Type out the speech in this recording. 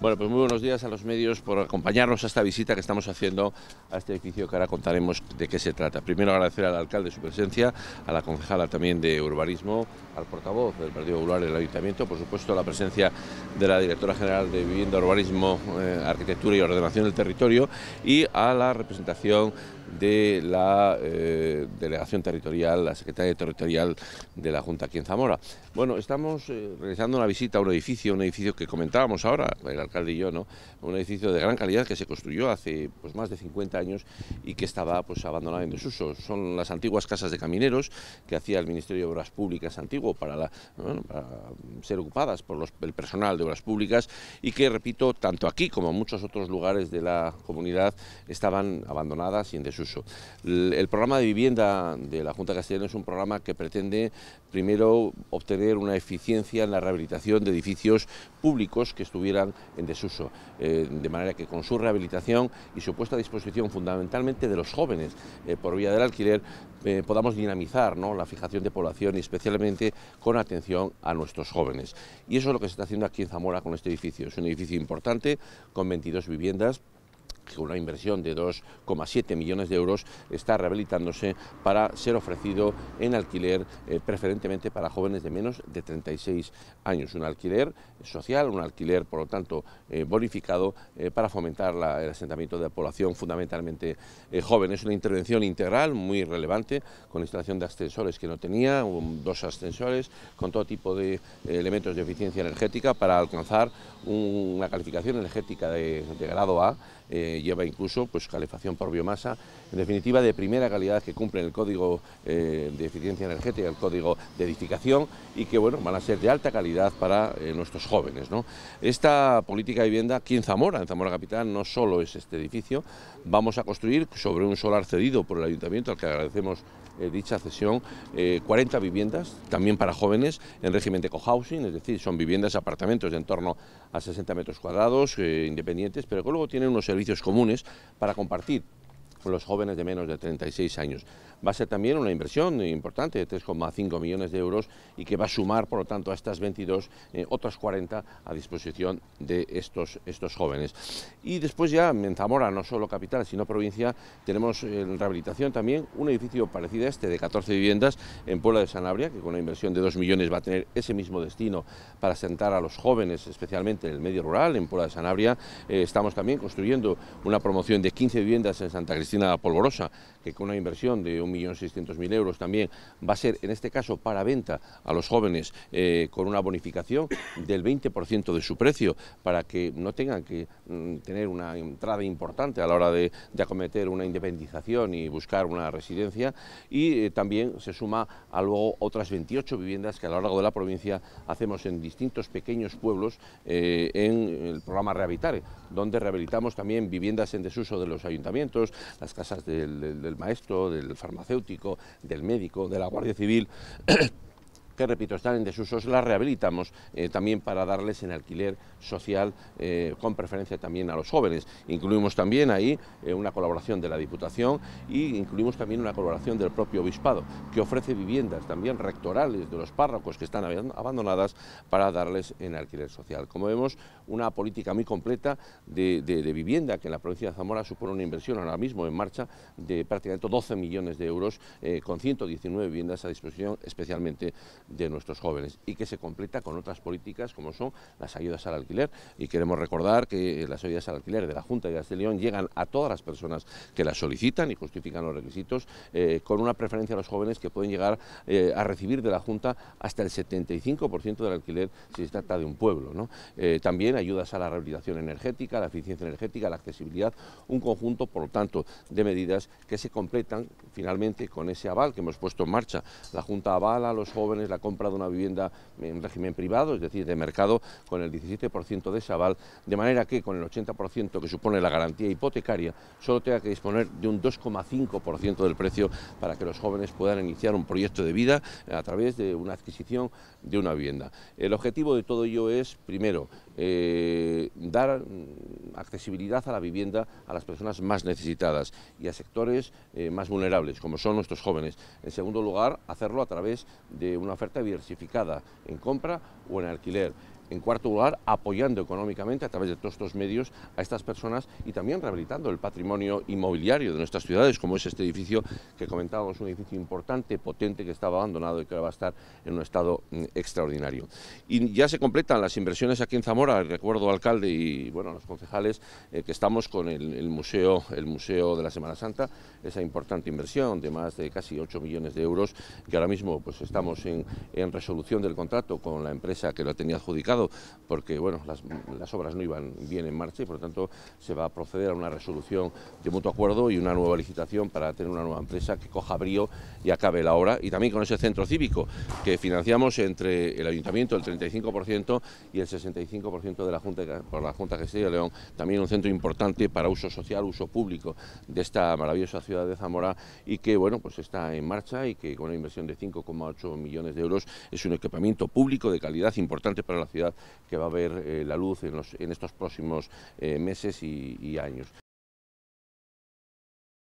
Bueno, pues muy buenos días a los medios por acompañarnos a esta visita que estamos haciendo a este edificio que ahora contaremos de qué se trata. Primero agradecer al alcalde su presencia, a la concejala también de urbanismo, al portavoz del Partido Popular del Ayuntamiento, por supuesto la presencia de la directora general de Vivienda, Urbanismo, eh, Arquitectura y Ordenación del Territorio y a la representación de la eh, delegación territorial, la secretaria territorial de la Junta aquí en Zamora. Bueno, estamos eh, realizando una visita a un edificio, un edificio que comentábamos ahora, el alcalde y yo, ¿no? Un edificio de gran calidad que se construyó hace pues, más de 50 años y que estaba pues, abandonado en desuso. Son las antiguas casas de camineros que hacía el Ministerio de Obras Públicas antiguo para, ser ocupadas por el personal de Obras Públicas y que, repito, tanto aquí como en muchos otros lugares de la comunidad estaban abandonadas y en desuso el programa de vivienda de la Junta Castellana es un programa que pretende primero obtener una eficiencia en la rehabilitación de edificios públicos que estuvieran en desuso, eh, de manera que con su rehabilitación y su puesta a disposición fundamentalmente de los jóvenes eh, por vía del alquiler eh, podamos dinamizar la fijación de población y especialmente con atención a nuestros jóvenes. Y eso es lo que se está haciendo aquí en Zamora con este edificio. Es un edificio importante con 22 viviendas que con una inversión de 2,7 millones de euros está rehabilitándose para ser ofrecido en alquiler, eh, preferentemente para jóvenes de menos de 36 años. Un alquiler social, un alquiler, por lo tanto, eh, bonificado eh, para fomentar el asentamiento de la población fundamentalmente joven. Es una intervención integral muy relevante con instalación de ascensores que no tenía, dos ascensores, con todo tipo de elementos de eficiencia energética para alcanzar una calificación energética de, grado A lleva incluso pues, calefacción por biomasa, en definitiva de primera calidad que cumplen el código eh, de eficiencia energética, el código de edificación y que bueno, van a ser de alta calidad para eh, nuestros jóvenes. Esta política de vivienda aquí en Zamora, en Zamora Capital, no solo es este edificio, vamos a construir sobre un solar cedido por el ayuntamiento, al que agradecemos eh, dicha cesión, 40 viviendas, también para jóvenes, en régimen de cohousing, es decir, son viviendas, apartamentos de en torno a 60 metros cuadrados, independientes, pero que luego tienen unos servicios comunes para compartir los jóvenes de menos de 36 años. Va a ser también una inversión importante de 3,5 millones de euros y que va a sumar, por lo tanto, a estas 22 eh, otras 40 a disposición de estos, estos jóvenes. Y después ya en Zamora, no solo capital, sino provincia, tenemos eh, en rehabilitación también un edificio parecido a este de 14 viviendas en Puebla de Sanabria, que con una inversión de 2 millones va a tener ese mismo destino para sentar a los jóvenes, especialmente en el medio rural, en Puebla de Sanabria. Eh, estamos también construyendo una promoción de 15 viviendas en Santa Cristina Polvorosa, que con una inversión de 1.600.000 euros también va a ser, en este caso, para venta a los jóvenes eh, con una bonificación del 20% de su precio para que no tengan que mm, tener una entrada importante a la hora de, acometer una independización y buscar una residencia. Y eh, también se suma a luego otras 28 viviendas que a lo largo de la provincia hacemos en distintos pequeños pueblos eh, en el programa rehabilitar donde rehabilitamos también viviendas en desuso de los ayuntamientos, las casas del, maestro, del farmacéutico, del médico, de la Guardia Civil. que repito, están en desusos, las rehabilitamos eh, también para darles en alquiler social eh, con preferencia también a los jóvenes. Incluimos también ahí eh, una colaboración de la Diputación y incluimos también una colaboración del propio Obispado, que ofrece viviendas también rectorales de los párrocos que están abandonadas para darles en alquiler social. Como vemos, una política muy completa de, de vivienda que en la provincia de Zamora supone una inversión ahora mismo en marcha de prácticamente 12 millones de euros con 119 viviendas a disposición especialmente de nuestros jóvenes y que se completa con otras políticas como son las ayudas al alquiler. Y queremos recordar que las ayudas al alquiler de la Junta de León... llegan a todas las personas que las solicitan y justifican los requisitos, eh, con una preferencia a los jóvenes que pueden llegar eh, a recibir de la Junta hasta el 75% del alquiler si se trata de un pueblo. ¿no? Eh, también ayudas a la rehabilitación energética, la eficiencia energética, la accesibilidad, un conjunto, por lo tanto, de medidas que se completan finalmente con ese aval que hemos puesto en marcha. La Junta avala a los jóvenes, la compra de una vivienda en régimen privado, es decir, de mercado, con el 17% de ese de manera que con el 80% que supone la garantía hipotecaria, solo tenga que disponer de un 2,5% del precio para que los jóvenes puedan iniciar un proyecto de vida a través de una adquisición de una vivienda. El objetivo de todo ello es, primero, eh, dar accesibilidad a la vivienda a las personas más necesitadas y a sectores eh, más vulnerables, como son nuestros jóvenes. En segundo lugar, hacerlo a través de una oferta diversificada en compra o en alquiler en cuarto lugar, apoyando económicamente a través de todos estos medios a estas personas y también rehabilitando el patrimonio inmobiliario de nuestras ciudades, como es este edificio que comentábamos, un edificio importante, potente, que estaba abandonado y que va a estar en un estado mm, extraordinario. Y ya se completan las inversiones aquí en Zamora, recuerdo alcalde y bueno, los concejales eh, que estamos con el, museo, el Museo de la Semana Santa, esa importante inversión de más de casi 8 millones de euros, que ahora mismo pues estamos en, en resolución del contrato con la empresa que lo tenía adjudicado porque bueno, las, obras no iban bien en marcha y por lo tanto se va a proceder a una resolución de mutuo acuerdo y una nueva licitación para tener una nueva empresa que coja brío y acabe la obra. Y también con ese centro cívico que financiamos entre el ayuntamiento, el 35% y el 65% de la Junta, por la Junta Castilla y León, también un centro importante para uso social, uso público de esta maravillosa ciudad de Zamora y que bueno, pues está en marcha y que con una inversión de 5,8 millones de euros es un equipamiento público de calidad importante para la ciudad que va a ver eh, la luz en, estos próximos eh, meses y años.